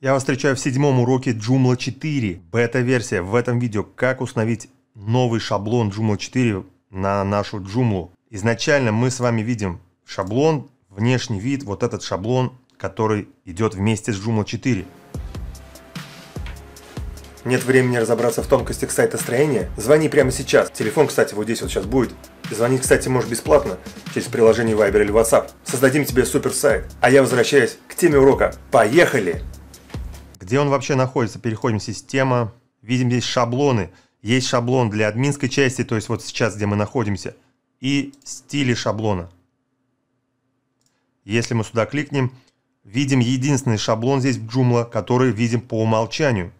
Я вас встречаю в седьмом уроке Joomla 4, бета-версия. В этом видео как установить новый шаблон Joomla 4 на нашу Joomla. Изначально мы с вами видим шаблон, внешний вид, вот этот шаблон, который идет вместе с Joomla 4. Нет времени разобраться в тонкостях сайта строения? Звони прямо сейчас. Телефон, кстати, вот здесь вот сейчас будет. Звонить, кстати, можешь бесплатно через приложение Viber или WhatsApp. Создадим тебе супер сайт. А я возвращаюсь к теме урока. Поехали! Где он вообще находится? Переходим в система. Видим здесь шаблоны. Есть шаблон для админской части, то есть вот сейчас, где мы находимся. И стили шаблона. Если мы сюда кликнем, видим единственный шаблон здесь в Joomla, который видим по умолчанию.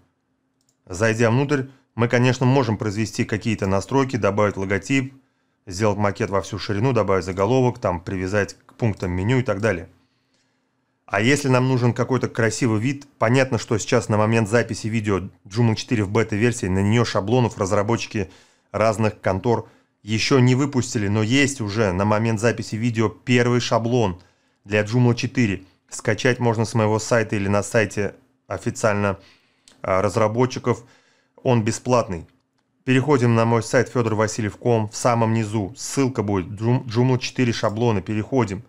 Зайдя внутрь, мы, конечно, можем произвести какие-то настройки, добавить логотип, сделать макет во всю ширину, добавить заголовок, там привязать к пунктам меню и так далее. А если нам нужен какой-то красивый вид, понятно, что сейчас на момент записи видео Joomla 4 в бета-версии на нее шаблонов разработчики разных контор еще не выпустили, но есть уже на момент записи видео первый шаблон для Joomla 4. Скачать можно с моего сайта или на сайте официально а, разработчиков. Он бесплатный. Переходим на мой сайт Федор Васильев.ком. В самом низу ссылка будет Joomla 4 шаблоны. Переходим.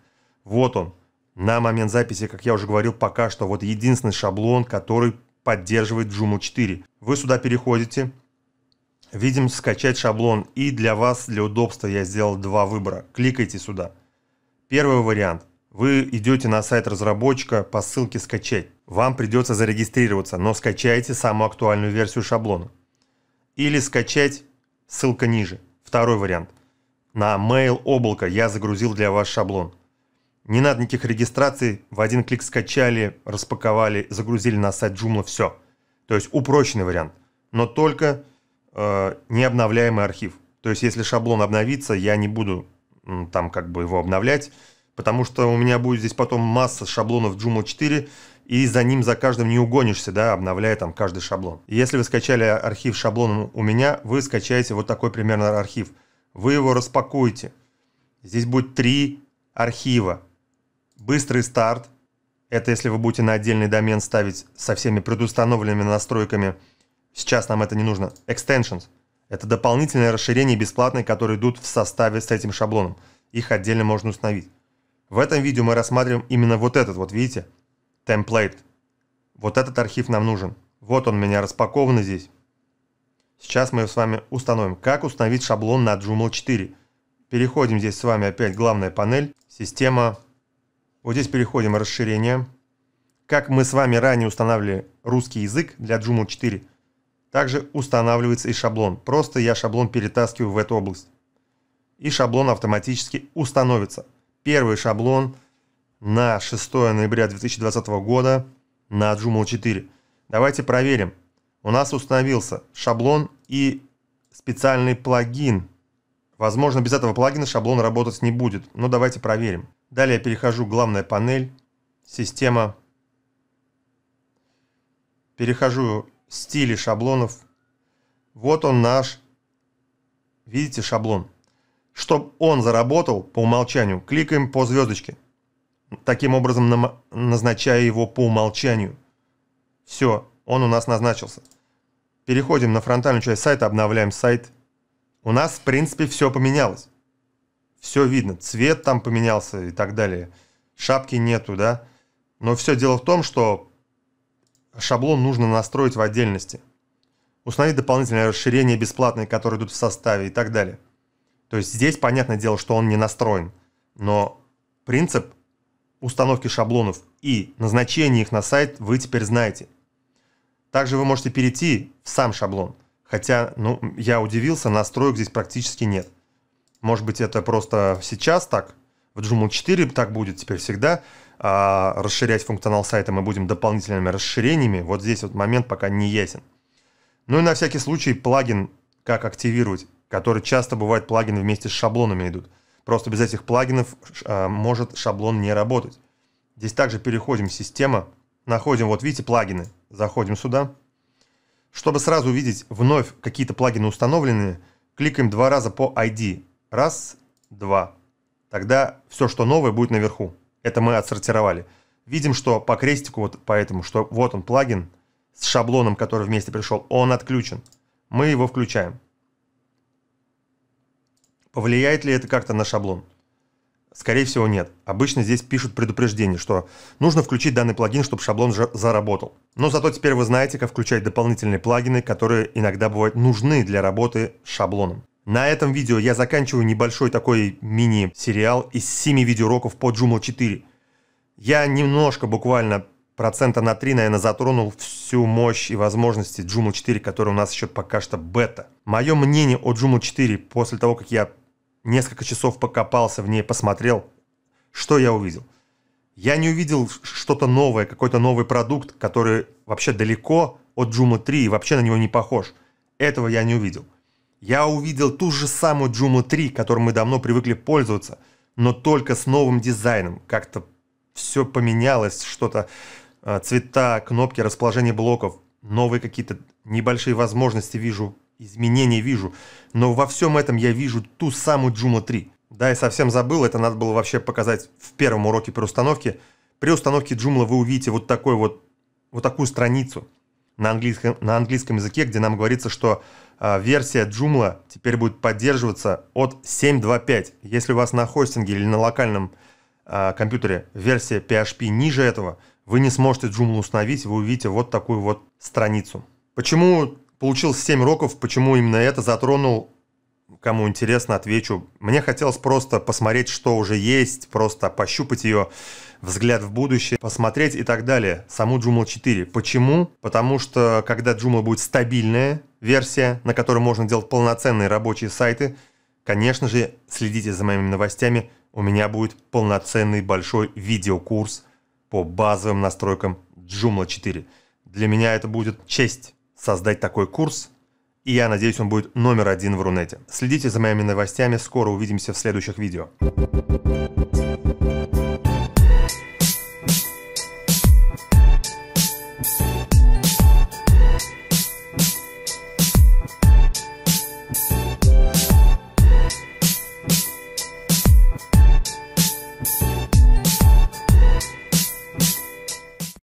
Вот он. На момент записи, как я уже говорил, пока что вот единственный шаблон, который поддерживает Joomla 4. Вы сюда переходите, видим скачать шаблон и для вас, для удобства я сделал два выбора. Кликайте сюда. Первый вариант. Вы идете на сайт разработчика по ссылке «Скачать». Вам придется зарегистрироваться, но скачайте самую актуальную версию шаблона. Или скачать, ссылка ниже. Второй вариант. На Mail облако я загрузил для вас шаблон. Не надо никаких регистраций, в один клик скачали, распаковали, загрузили на сайт Joomla, все. То есть упрощенный вариант, но только э, необновляемый архив. То есть если шаблон обновится, я не буду там как бы его обновлять, потому что у меня будет здесь потом масса шаблонов Joomla 4, и за ним, за каждым не угонишься, да, обновляя там каждый шаблон. если вы скачали архив шаблоном у меня, вы скачаете вот такой примерно архив. Вы его распакуете. Здесь будет три архива. Быстрый старт. Это если вы будете на отдельный домен ставить со всеми предустановленными настройками. Сейчас нам это не нужно. Extensions. Это дополнительные расширения бесплатные, которые идут в составе с этим шаблоном. Их отдельно можно установить. В этом видео мы рассматриваем именно вот этот, вот видите, template Вот этот архив нам нужен. Вот он у меня распакован здесь. Сейчас мы с вами установим, как установить шаблон на Joomla 4. Переходим здесь с вами опять главная панель, система вот здесь переходим в расширение. Как мы с вами ранее устанавливали русский язык для Joomla 4, также устанавливается и шаблон. Просто я шаблон перетаскиваю в эту область. И шаблон автоматически установится. Первый шаблон на 6 ноября 2020 года на Joomla 4. Давайте проверим. У нас установился шаблон и специальный плагин. Возможно, без этого плагина шаблон работать не будет. Но давайте проверим. Далее перехожу главная панель, система. Перехожу стили шаблонов. Вот он наш, видите, шаблон. Чтобы он заработал по умолчанию, кликаем по звездочке. Таким образом назначая его по умолчанию. Все, он у нас назначился. Переходим на фронтальную часть сайта, обновляем сайт. У нас, в принципе, все поменялось все видно, цвет там поменялся и так далее, шапки нету, да. Но все дело в том, что шаблон нужно настроить в отдельности. Установить дополнительное расширение бесплатное, которое идут в составе и так далее. То есть здесь, понятное дело, что он не настроен. Но принцип установки шаблонов и назначение их на сайт вы теперь знаете. Также вы можете перейти в сам шаблон. Хотя, ну, я удивился, настроек здесь практически нет – может быть, это просто сейчас так, в Joomla 4 так будет теперь всегда. А расширять функционал сайта мы будем дополнительными расширениями. Вот здесь вот момент пока не ясен. Ну и на всякий случай плагин, как активировать, который часто бывает плагин вместе с шаблонами идут. Просто без этих плагинов а, может шаблон не работать. Здесь также переходим в систему, находим, вот видите, плагины. Заходим сюда. Чтобы сразу увидеть вновь какие-то плагины установленные, кликаем два раза по ID. Раз, два. Тогда все, что новое, будет наверху. Это мы отсортировали. Видим, что по крестику, вот поэтому что вот он плагин с шаблоном, который вместе пришел, он отключен. Мы его включаем. Повлияет ли это как-то на шаблон? Скорее всего, нет. Обычно здесь пишут предупреждение, что нужно включить данный плагин, чтобы шаблон же заработал. Но зато теперь вы знаете, как включать дополнительные плагины, которые иногда бывают нужны для работы с шаблоном. На этом видео я заканчиваю небольшой такой мини-сериал из 7 видеоуроков по Joomla 4. Я немножко, буквально процента на 3, наверное, затронул всю мощь и возможности Joomla 4, которая у нас еще пока что бета. Мое мнение о Joomla 4 после того, как я несколько часов покопался в ней, посмотрел, что я увидел. Я не увидел что-то новое, какой-то новый продукт, который вообще далеко от Joomla 3 и вообще на него не похож. Этого я не увидел. Я увидел ту же самую Joomla 3, которой мы давно привыкли пользоваться, но только с новым дизайном. Как-то все поменялось, что-то, э, цвета, кнопки, расположение блоков, новые какие-то небольшие возможности вижу, изменения вижу. Но во всем этом я вижу ту самую Joomla 3. Да, и совсем забыл, это надо было вообще показать в первом уроке при установке. При установке Joomla вы увидите вот такой вот, вот такую страницу на английском, на английском языке, где нам говорится, что а, версия Joomla теперь будет поддерживаться от 7.2.5. Если у вас на хостинге или на локальном а, компьютере версия PHP ниже этого, вы не сможете Joomla установить, вы увидите вот такую вот страницу. Почему получил 7 роков, почему именно это затронул, кому интересно, отвечу. Мне хотелось просто посмотреть, что уже есть, просто пощупать ее, взгляд в будущее, посмотреть и так далее. Саму Joomla 4. Почему? Потому что когда Joomla будет стабильная, версия, на которой можно делать полноценные рабочие сайты. Конечно же, следите за моими новостями, у меня будет полноценный большой видеокурс по базовым настройкам Joomla 4. Для меня это будет честь создать такой курс, и я надеюсь, он будет номер один в Рунете. Следите за моими новостями, скоро увидимся в следующих видео.